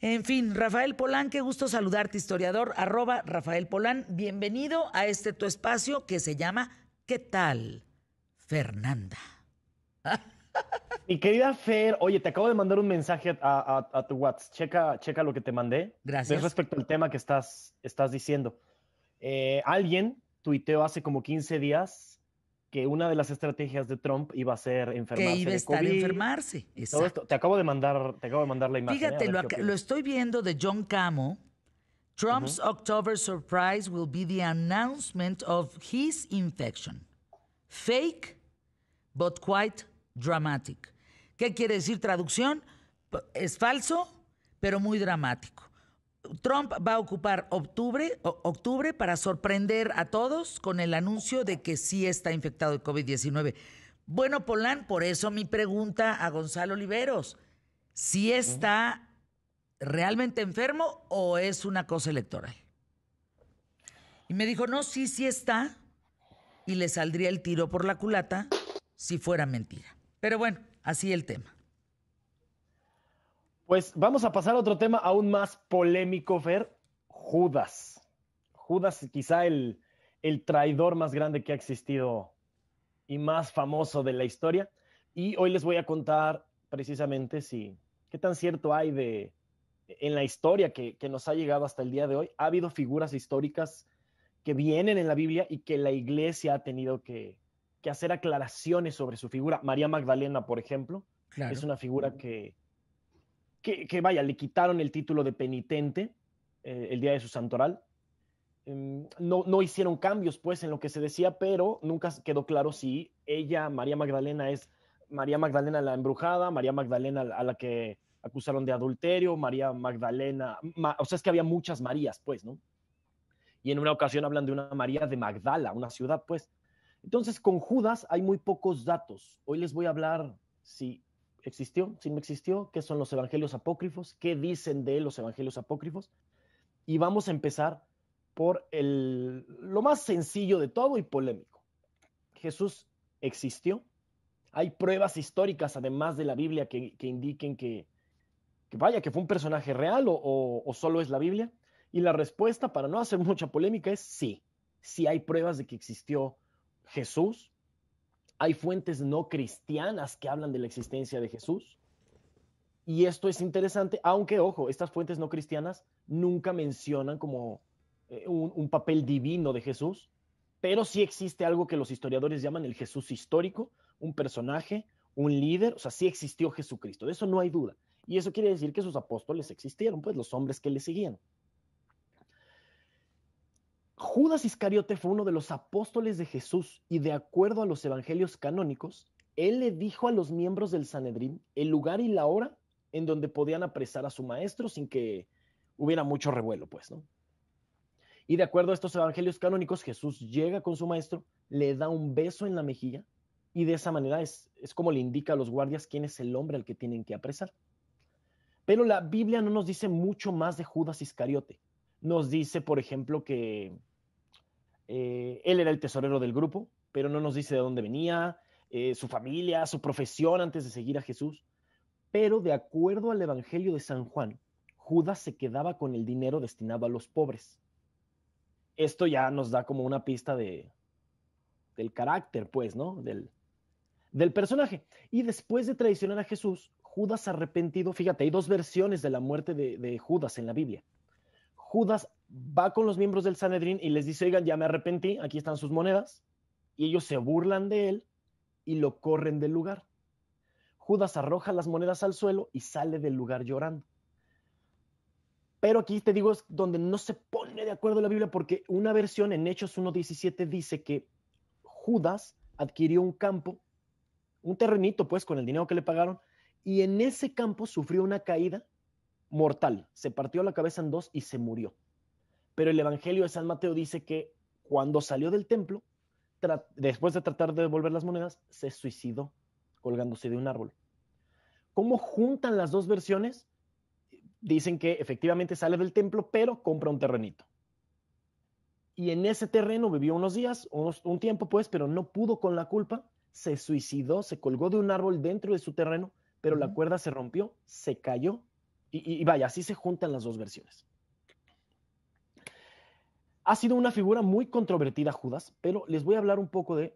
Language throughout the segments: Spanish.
En fin, Rafael Polán, qué gusto saludarte, historiador, arroba Rafael Polán. Bienvenido a este tu espacio que se llama ¿Qué tal, Fernanda? Mi querida Fer, oye, te acabo de mandar un mensaje a, tu WhatsApp. Checa, checa lo que te mandé. Gracias. respecto al tema que estás, estás diciendo. Eh, alguien tuiteó hace como 15 días que una de las estrategias de Trump iba a ser enfermarse. Que iba a estar enfermarse. Exacto. Te acabo de mandar, te acabo de mandar la imagen. ¿eh? Fíjate, lo, estoy viendo de John Camo. Trump's October surprise will be the announcement of his infection. Fake, but quite dramatic. ¿Qué quiere decir traducción? Es falso, pero muy dramático. Trump va a ocupar octubre, para sorprender a todos con el anuncio de que sí está infectado de COVID-19. Bueno, Polán, por eso mi pregunta a Gonzalo Oliveros, ¿si ¿sí está realmente enfermo o es una cosa electoral? Y me dijo, no, sí, sí está, y le saldría el tiro por la culata si fuera mentira. Pero bueno, así el tema. Pues vamos a pasar a otro tema aún más polémico, Fer. Judas. Judas, quizá el, el traidor más grande que ha existido y más famoso de la historia. Y hoy les voy a contar precisamente si qué tan cierto hay de en la historia que, nos ha llegado hasta el día de hoy. Ha habido figuras históricas que vienen en la Biblia y que la iglesia ha tenido que, hacer aclaraciones sobre su figura. María Magdalena, por ejemplo, es una figura que, que, vaya, le quitaron el título de penitente eh, el día de su santoral. Em, no, no hicieron cambios, pues, en lo que se decía, pero nunca quedó claro si ella, María Magdalena, es María Magdalena la embrujada, María Magdalena a la que acusaron de adulterio, María Magdalena, o sea, es que había muchas Marías, pues, ¿no? Y en una ocasión hablan de una María de Magdala, una ciudad, pues. Entonces, con Judas hay muy pocos datos. Hoy les voy a hablar, si existió, si no existió, qué son los evangelios apócrifos, qué dicen de los evangelios apócrifos. Y vamos a empezar por el, lo más sencillo de todo y polémico. Jesús existió. Hay pruebas históricas, además de la Biblia, que, indiquen que, vaya, que fue un personaje real o, o, o solo es la Biblia. Y la respuesta, para no hacer mucha polémica, es sí. Sí hay pruebas de que existió Jesús, hay fuentes no cristianas que hablan de la existencia de Jesús. Y esto es interesante, aunque, ojo, estas fuentes no cristianas nunca mencionan como eh, un, un, papel divino de Jesús, pero sí existe algo que los historiadores llaman el Jesús histórico, un personaje, un líder, o sea, sí existió Jesucristo, de eso no hay duda. Y eso quiere decir que sus apóstoles existieron, pues los hombres que le seguían. Judas Iscariote fue uno de los apóstoles de Jesús y de acuerdo a los evangelios canónicos, él le dijo a los miembros del Sanedrín el lugar y la hora en donde podían apresar a su maestro sin que hubiera mucho revuelo, pues, ¿no? Y de acuerdo a estos evangelios canónicos, Jesús llega con su maestro, le da un beso en la mejilla y de esa manera es, es como le indica a los guardias quién es el hombre al que tienen que apresar. Pero la Biblia no nos dice mucho más de Judas Iscariote. Nos dice, por ejemplo, que eh, él era el tesorero del grupo, pero no nos dice de dónde venía, eh, su familia, su profesión antes de seguir a Jesús. Pero de acuerdo al Evangelio de San Juan, Judas se quedaba con el dinero destinado a los pobres. Esto ya nos da como una pista de, del carácter, pues, ¿no? Del, del personaje. Y después de traicionar a Jesús, Judas arrepentido, fíjate, hay dos versiones de la muerte de, de Judas en la Biblia. Judas va con los miembros del Sanedrín y les dice, oigan, ya me arrepentí, aquí están sus monedas, y ellos se burlan de él y lo corren del lugar. Judas arroja las monedas al suelo y sale del lugar llorando. Pero aquí te digo es donde no se pone de acuerdo la Biblia porque una versión en Hechos 1.17 dice que Judas adquirió un campo, un terrenito pues con el dinero que le pagaron, y en ese campo sufrió una caída mortal, se partió la cabeza en dos y se murió pero el Evangelio de San Mateo dice que cuando salió del templo, después de tratar de devolver las monedas, se suicidó colgándose de un árbol. ¿Cómo juntan las dos versiones? Dicen que efectivamente sale del templo, pero compra un terrenito. Y en ese terreno vivió unos días, un tiempo pues, pero no pudo con la culpa, se suicidó, se colgó de un árbol dentro de su terreno, pero la cuerda se rompió, se cayó. y vaya, así se juntan las dos versiones. Ha sido una figura muy controvertida Judas, pero les voy a hablar un poco de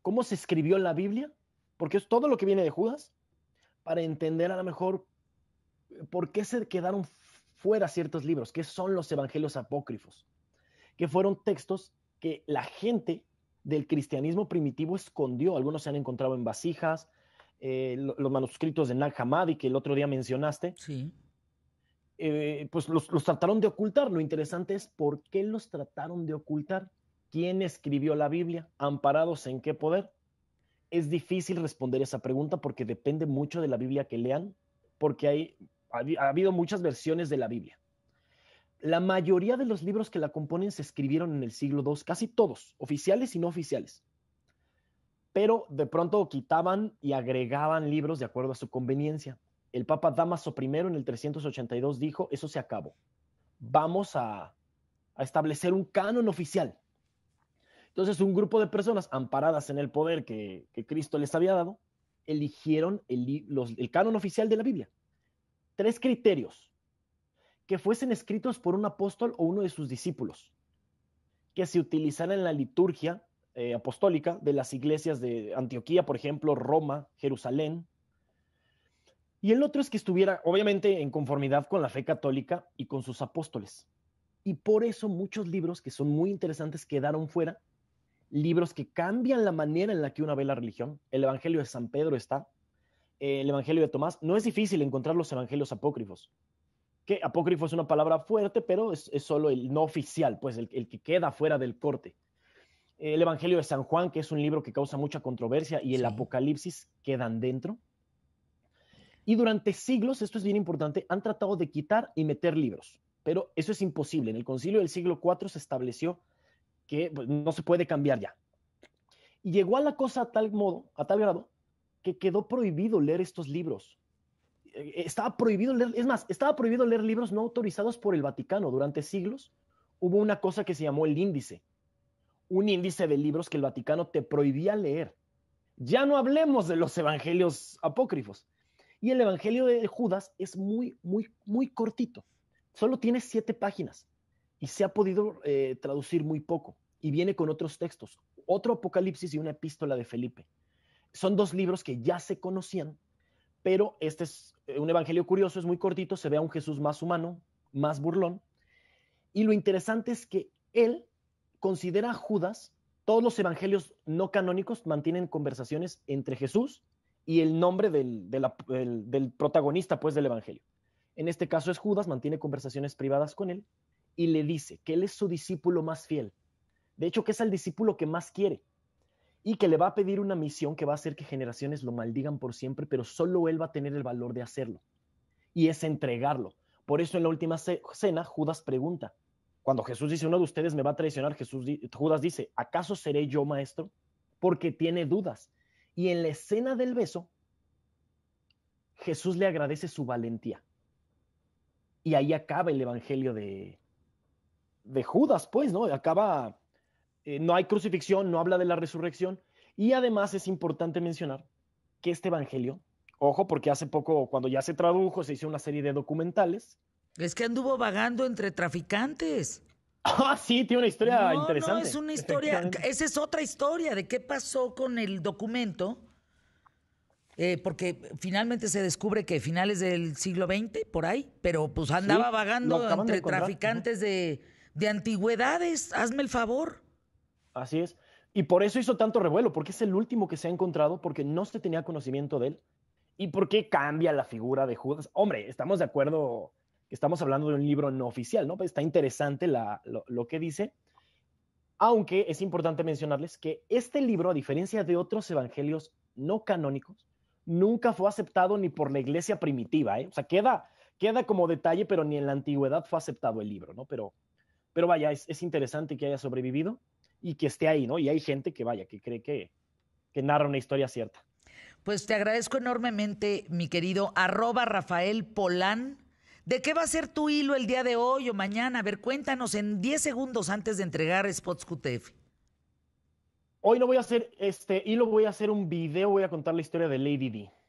cómo se escribió en la Biblia, porque es todo lo que viene de Judas, para entender a lo mejor eh, por qué se quedaron fuera ciertos libros, que son los evangelios apócrifos, que fueron textos que la gente del cristianismo primitivo escondió. Algunos se han encontrado en vasijas, eh, los manuscritos de Nag Hammadi, que el otro día mencionaste, sí. Eh, pues los, trataron de ocultar. Lo interesante es por qué los trataron de ocultar. ¿Quién escribió la Biblia? ¿Amparados en qué poder? Es difícil responder esa pregunta porque depende mucho de la Biblia que lean, porque hay, ha habido muchas versiones de la Biblia. La mayoría de los libros que la componen se escribieron en el siglo II, casi todos, oficiales y no oficiales pero de pronto quitaban y agregaban libros de acuerdo a su conveniencia el Papa Damaso I en el 382 dijo, eso se acabó. Vamos a, establecer un canon oficial. Entonces un grupo de personas amparadas en el poder que, Cristo les había dado, eligieron el, canon oficial de la Biblia. Tres criterios. Que fuesen escritos por un apóstol o uno de sus discípulos. Que se utilizaran en la liturgia eh, apostólica de las iglesias de Antioquía, por ejemplo, Roma, Jerusalén, y el otro es que estuviera, obviamente, en conformidad con la fe católica y con sus apóstoles. Y por eso muchos libros que son muy interesantes quedaron fuera, libros que cambian la manera en la que uno ve la religión. El Evangelio de San Pedro está, el Evangelio de Tomás. No es difícil encontrar los Evangelios apócrifos, que apócrifo es una palabra fuerte, pero es, solo el no oficial, pues el, que queda fuera del corte el Evangelio de San Juan, que es un libro que causa mucha controversia, y el Apocalipsis quedan dentro. Y durante siglos, esto es bien importante, han tratado de quitar y meter libros, pero eso es imposible. En el concilio del siglo IV se estableció que pues, no se puede cambiar ya. Y llegó a la cosa a tal modo, a tal grado, que quedó prohibido leer estos libros. Eh, eh, estaba prohibido leer, es más, estaba prohibido leer libros no autorizados por el Vaticano. Durante siglos hubo una cosa que se llamó el índice, un índice de libros que el Vaticano te prohibía leer. Ya no hablemos de los evangelios apócrifos. Y el Evangelio de Judas es muy, muy, muy cortito. Solo tiene siete páginas y se ha podido eh, traducir muy poco. Y viene con otros textos, otro Apocalipsis y una epístola de Felipe. Son dos libros que ya se conocían, pero este es eh, un evangelio curioso, es muy cortito, se ve a un Jesús más humano, más burlón. Y lo interesante es que él considera a Judas, todos los evangelios no canónicos mantienen conversaciones entre Jesús y el nombre del, protagonista pues del Evangelio. En este caso es Judas, mantiene conversaciones privadas con él y le dice que él es su discípulo más fiel. De hecho, que es el discípulo que más quiere y que le va a pedir una misión que va a hacer que generaciones lo maldigan por siempre, pero solo él va a tener el valor de hacerlo. Y es entregarlo. Por eso en la última cena Judas pregunta, cuando Jesús dice, uno de ustedes me va a traicionar, Jesús, Judas dice, ¿acaso seré yo maestro? Porque tiene dudas. Y en la escena del beso, Jesús le agradece su valentía. Y ahí acaba el evangelio de, de Judas, pues, ¿no? Acaba, eh, no hay crucifixión, no habla de la resurrección. Y además es importante mencionar que este evangelio, ojo, porque hace poco, cuando ya se tradujo, se hizo una serie de documentales. Es que anduvo vagando entre traficantes. Ah, sí, tiene una historia interesante. No, es una historia, esa es otra historia de qué pasó con el documento, eh, porque finalmente se descubre que finales del siglo XX, por ahí, pero pues andaba vagando entre traficantes de antigüedades, hazme el favor. Así es. Y por eso hizo tanto revuelo, porque es el último que se ha encontrado, porque no se tenía conocimiento de él. ¿Y por qué cambia la figura de Judas? Hombre, estamos de acuerdo estamos hablando de un libro no oficial, ¿no? Pues está interesante lo, que dice, aunque es importante mencionarles que este libro, a diferencia de otros evangelios no canónicos, nunca fue aceptado ni por la iglesia primitiva, ¿eh? O sea, queda, queda como detalle, pero ni en la antigüedad fue aceptado el libro, ¿no? Pero, pero vaya, es, interesante que haya sobrevivido y que esté ahí, ¿no? Y hay gente que, vaya, que cree que, que narra una historia cierta. Pues te agradezco enormemente, mi querido arroba Rafael Polán ¿De qué va a ser tu hilo el día de hoy o mañana? A ver, cuéntanos en 10 segundos antes de entregar Spots QTF. Hoy no voy a hacer este hilo, voy a hacer un video, voy a contar la historia de Lady D.